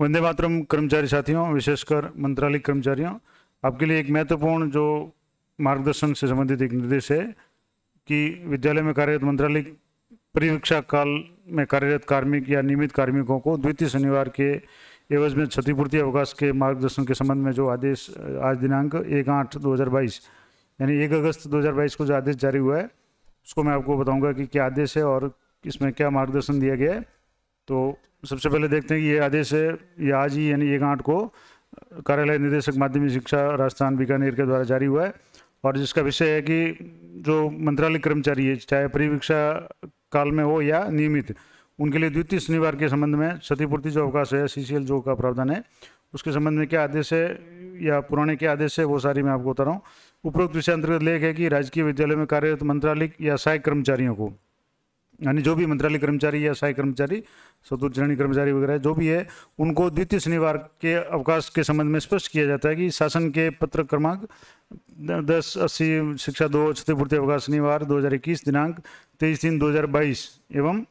वंदे मातरम कर्मचारी साथियों विशेषकर मंत्रालय कर्मचारियों आपके लिए एक महत्वपूर्ण जो मार्गदर्शन से संबंधित एक निर्देश है कि विद्यालय में कार्यरत मंत्रालय परीक्षा काल में कार्यरत कार्मिक या नियमित कार्मिकों को द्वितीय शनिवार के एवज में क्षतिपूर्ति अवकाश के मार्गदर्शन के संबंध में जो आदेश आज दिनांक एक आठ दो हज़ार बाईस यानी एक अगस्त दो हज़ार बाईस को जो आदेश जारी हुआ है उसको मैं आपको बताऊँगा कि क्या आदेश है और इसमें क्या मार्गदर्शन दिया गया है तो सबसे पहले देखते हैं कि ये आदेश है ये आज ही यानी एक आठ को कार्यालय निदेशक माध्यमिक शिक्षा राजस्थान बीकानेर के द्वारा जारी हुआ है और जिसका विषय है कि जो मंत्रालय कर्मचारी है चाहे परिवीक्षा काल में हो या नियमित उनके लिए द्वितीय शनिवार के संबंध में क्षतिपूर्ति जो अवकाश है सी जो का प्रावधान है उसके संबंध में क्या आदेश है या पुराने क्या आदेश है वो सारी मैं आपको बता रहा हूँ उपरोक्त विषय अंतर्गत लेख है कि राजकीय विद्यालय में कार्यरत मंत्रालय या सहायक कर्मचारियों को यानी जो भी मंत्रालय कर्मचारी या सहायक कर्मचारी सतुर श्रेणी कर्मचारी वगैरह जो भी है उनको द्वितीय शनिवार के अवकाश के संबंध में स्पष्ट किया जाता है कि शासन के पत्र क्रमांक दस अस्सी शिक्षा दो क्षतिपूर्ति अवकाश शनिवार 2021 दिनांक तेईस तीन 2022 एवं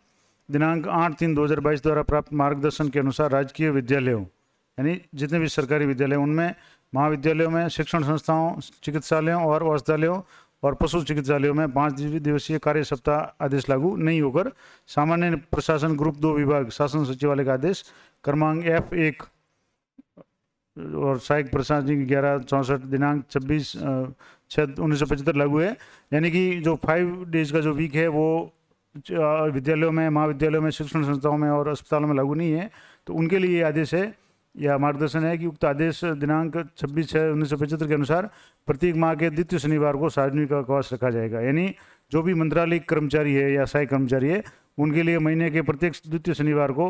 दिनांक आठ तीन 2022 द्वारा प्राप्त मार्गदर्शन के अनुसार राजकीय विद्यालयों यानी जितने भी सरकारी विद्यालय उनमें महाविद्यालयों में शिक्षण संस्थाओं चिकित्सालयों और औषधालयों और पशु चिकित्सालयों में पाँच दिवसीय कार्य सप्ताह आदेश लागू नहीं होकर सामान्य प्रशासन ग्रुप दो विभाग शासन सचिवालय का आदेश क्रमांक एफ एक और सहायक प्रशासनिक ग्यारह चौंसठ दिनांक छब्बीस छः उन्नीस सौ पचहत्तर लागू है यानी कि जो फाइव डेज का जो वीक है वो विद्यालयों में महाविद्यालयों में शिक्षण संस्थाओं में और अस्पतालों में लागू नहीं है तो उनके लिए ये आदेश है यह मार्गदर्शन है कि उक्त आदेश दिनांक छब्बीस छः उन्नीस सौ पचहत्तर के अनुसार प्रत्येक माह के द्वितीय शनिवार को सार्वजनिक अवकाश रखा जाएगा यानी जो भी मंत्रालय कर्मचारी है या सहायक कर्मचारी है उनके लिए महीने के प्रत्येक द्वितीय शनिवार को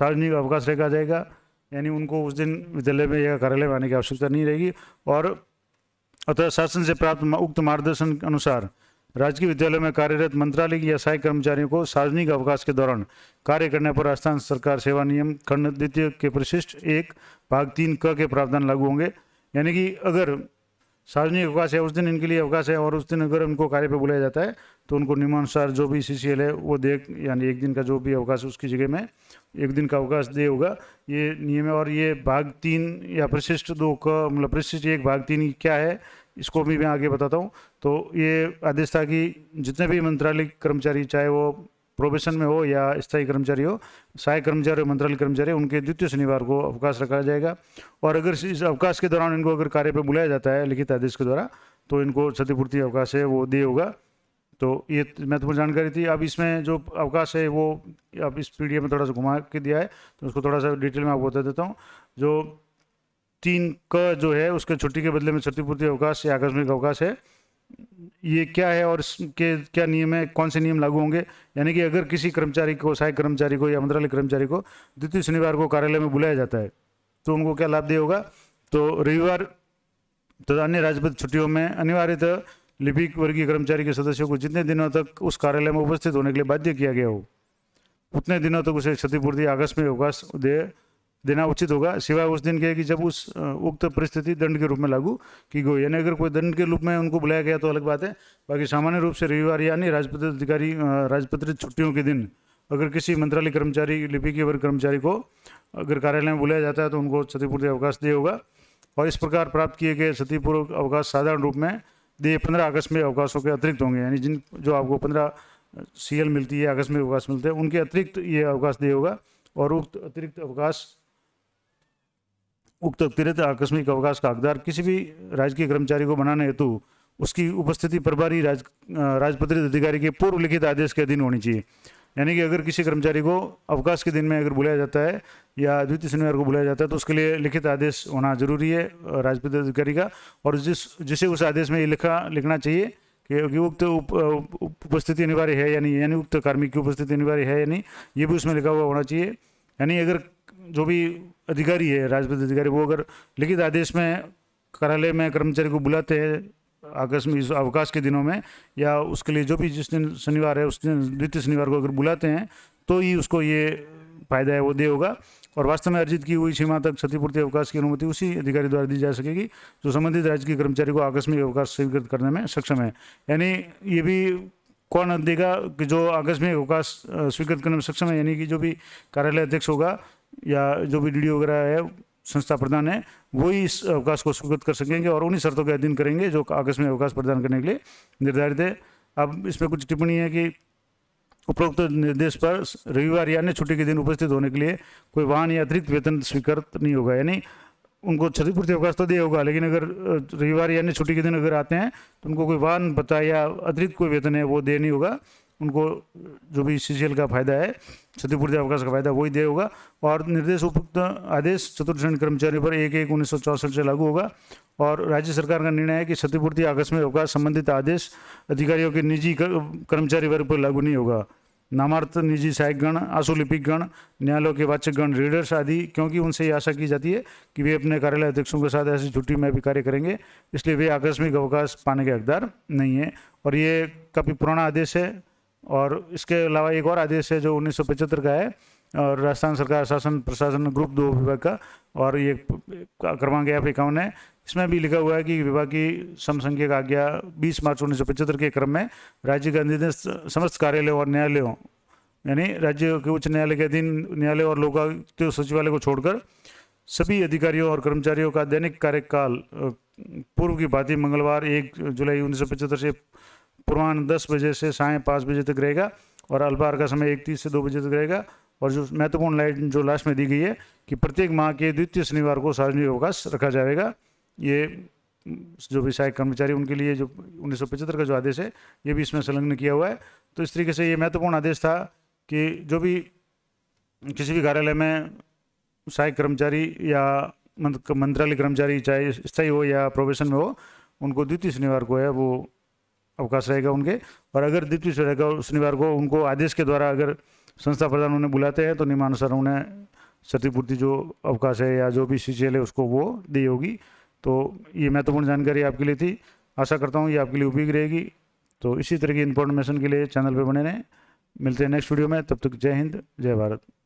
सार्वजनिक अवकाश रखा जाएगा यानी उनको उस दिन विद्यालय में या कार्यालय में आने की आवश्यकता नहीं रहेगी और अतः शासन से प्राप्त उक्त मार्गदर्शन अनुसार राजकीय विद्यालय में कार्यरत मंत्रालय की या सहायक कर्मचारियों को सार्वजनिक अवकाश के दौरान कार्य करने पर राजस्थान सरकार सेवा नियम खंड द्वितीय के परिशिष्ट एक भाग तीन क के प्रावधान लागू होंगे यानी कि अगर सार्वजनिक अवकाश है उस दिन इनके लिए अवकाश है और उस दिन अगर उनको कार्य पर बुलाया जाता है तो उनको नियमानुसार जो भी सी है वो दे यानी एक दिन का जो भी अवकाश उसकी जगह में एक दिन का अवकाश दे होगा ये नियम है और ये भाग तीन या परिशिष्ट दो क मतलब परिशिष्ट एक भाग तीन क्या है इसको भी मैं आगे बताता हूँ तो ये आदेश था कि जितने भी मंत्रालय कर्मचारी चाहे वो प्रोबेशन में हो या स्थायी कर्मचारी हो सहायक कर्मचारी हो मंत्रालय कर्मचारी उनके द्वितीय शनिवार को अवकाश रखा जाएगा और अगर इस अवकाश के दौरान इनको अगर कार्य पर बुलाया जाता है लिखित आदेश के द्वारा तो इनको क्षतिपूर्ति अवकाश है वो दे होगा तो ये महत्वपूर्ण जानकारी थी अब इसमें जो अवकाश है वो अब इस पी में थोड़ा सा घुमा के दिया है तो उसको थोड़ा सा डिटेल में आपको बता देता हूँ जो तीन क जो है उसके छुट्टी के बदले में क्षतिपूर्ति अवकाश या आकस्मिक अवकाश है ये क्या है और इसके क्या नियम है कौन से नियम लागू होंगे यानी कि अगर किसी कर्मचारी को सहायक कर्मचारी को या मंत्रालय कर्मचारी को द्वितीय शनिवार को कार्यालय में बुलाया जाता है तो उनको क्या लाभ दे होगा तो रविवार तथा तो अन्य राजपथ छुट्टियों में अनिवार्यतः लिपिक वर्गीय कर्मचारी के सदस्यों को जितने दिनों तक उस कार्यालय में उपस्थित होने के लिए बाध्य किया गया हो उतने दिनों तक उसे क्षतिपूर्ति आकस्मिक अवकाश दे देना उचित होगा सिवाय उस दिन के कि जब उस उक्त परिस्थिति दंड के रूप में लागू की गई यानी अगर कोई दंड के रूप में उनको बुलाया गया तो अलग बात है बाकी सामान्य रूप से रविवार यानी राजपत्र अधिकारी राजपत्रित छुट्टियों के दिन अगर किसी मंत्रालय कर्मचारी लिपिकीय वर्ग कर्मचारी को अगर कार्यालय में बुलाया जाता है तो उनको क्षतिपूर्ति अवकाश दिया होगा और इस प्रकार प्राप्त किए गए क्षतिपूर्वक अवकाश साधारण रूप में दिए पंद्रह अगस्त में अवकाशों के अतिरिक्त होंगे यानी जिन जो आपको पंद्रह सी मिलती है अगस्त में अवकाश मिलते हैं उनके अतिरिक्त ये अवकाश दिए होगा और उक्त अतिरिक्त अवकाश उक्त अतिरिक्त आकस्मिक अवकाश का हकदार किसी भी राजकीय कर्मचारी को बनाने हेतु उसकी उपस्थिति प्रभारी राज राजपत्रित अधिकारी के पूर्व लिखित आदेश के अधीन होनी चाहिए यानी कि अगर किसी कर्मचारी को अवकाश के दिन में अगर बुलाया जाता है या द्वितीय शनिवार को बुलाया जाता है तो उसके लिए लिखित आदेश होना जरूरी है राजपत्रित अधिकारी का और जिस जिसे उस आदेश में ये लिखा लिखना चाहिए कि उक्त उपस्थिति अनिवार्य है या नहीं यानी उक्त कार्मिक की उपस्थिति अनिवार्य है या नहीं ये भी उसमें लिखा हुआ होना चाहिए यानी अगर जो भी अधिकारी है राजपथ अधिकारी वो अगर लिखित आदेश में कार्यालय में कर्मचारी को बुलाते हैं आकस्मिक अवकाश के दिनों में या उसके लिए जो भी जिस दिन शनिवार है उस दिन द्वितीय शनिवार को अगर बुलाते हैं तो ही उसको ये फायदा है वो दे होगा और वास्तव में अर्जित की हुई सीमा तक क्षतिपूर्ति अवकाश की अनुमति उसी अधिकारी द्वारा दी जा सकेगी जो संबंधित राज्य के कर्मचारी को आकस्मिक अवकाश स्वीकृत करने में सक्षम है यानी ये भी कौन देगा कि जो आकस्मिक अवकाश स्वीकृत करने में सक्षम है यानी कि जो भी कार्यालय अध्यक्ष होगा या जो भी डी वगैरह है संस्था प्रधान है वही इस अवकाश को स्वीकृत कर सकेंगे और उन्हीं शर्तों के अधीन करेंगे जो कागज में अवकाश प्रदान करने के लिए निर्धारित है अब इसमें कुछ टिप्पणी है कि उपरोक्त निर्देश पर रविवार या अन्य छुट्टी के दिन उपस्थित होने के लिए कोई वाहन या अतिरिक्त वेतन स्वीकृत नहीं होगा यानी उनको क्षतिपूर्ति अवकाश तो दिया होगा लेकिन अगर रविवार या अन्य छुट्टी के दिन अगर आते हैं तो उनको कोई वाहन पता या अतिरिक्त कोई वेतन है वो दे नहीं होगा उनको जो भी सी का फायदा है क्षतिपूर्ति अवकाश का फायदा वही दे होगा और निर्देश उपयुक्त आदेश चतुर्थ श्रेणी कर्मचारी पर एक एक उन्नीस से लागू होगा और राज्य सरकार का निर्णय है कि क्षतिपूर्ति आकस्मिक अवकाश संबंधित आदेश अधिकारियों के निजी कर्मचारी वर्ग पर लागू नहीं होगा नामार्थ निजी सहायकगण गण न्यायालयों के वाचकगण रीडर्स आदि क्योंकि उनसे ये आशा की जाती है कि वे अपने कार्यालय अध्यक्षों के साथ ऐसी छुट्टी में भी कार्य करेंगे इसलिए वे आकस्मिक अवकाश पाने के हकदार नहीं है और ये काफ़ी पुराना आदेश है और इसके अलावा एक और आदेश है जो उन्नीस का है और राजस्थान सरकार शासन प्रशासन ग्रुप दो विभाग का और ये क्रमांक एफ इक्यावन है इसमें भी लिखा हुआ है कि विभाग की समसंख्यक आज्ञा 20 मार्च उन्नीस के क्रम में राज्य के ने समस्त कार्यालयों और न्यायालयों यानी राज्य के उच्च न्यायालय के अधीन न्यायालय और लोकायुक्त सचिवालय को छोड़कर सभी अधिकारियों और कर्मचारियों का दैनिक कार्यकाल पूर्व की भांति मंगलवार एक जुलाई उन्नीस से पूर्वान्न दस बजे से साय पाँच बजे तक रहेगा और अल्पाहार का समय एक तीस से दो बजे तक रहेगा और जो महत्वपूर्ण लाइट जो लास्ट में दी गई है कि प्रत्येक माह के द्वितीय शनिवार को सार्वजनिक अवकाश रखा जाएगा ये जो भी सहायक कर्मचारी उनके लिए जो उन्नीस का जो आदेश है ये भी इसमें संलग्न किया हुआ है तो इस तरीके से ये महत्वपूर्ण आदेश था कि जो भी किसी भी कार्यालय में सहायक कर्मचारी या मंत्रालय कर्मचारी चाहे स्थायी हो या प्रोफेशन में हो उनको द्वितीय शनिवार को है वो अवकाश रहेगा उनके और अगर द्वितीय रहेगा शनिवार को उनको आदेश के द्वारा अगर संस्था प्रधान उन्हें बुलाते हैं तो नियमानुसार उन्हें क्षतिपूर्ति जो अवकाश है या जो भी सीसीएल है उसको वो दी होगी तो ये महत्वपूर्ण जानकारी आपके लिए थी आशा करता हूँ ये आपके लिए उपयोगी रहेगी तो इसी तरह की इन्फॉर्मेशन के लिए चैनल पर बने रहें मिलते हैं नेक्स्ट वीडियो में तब तक जय हिंद जय भारत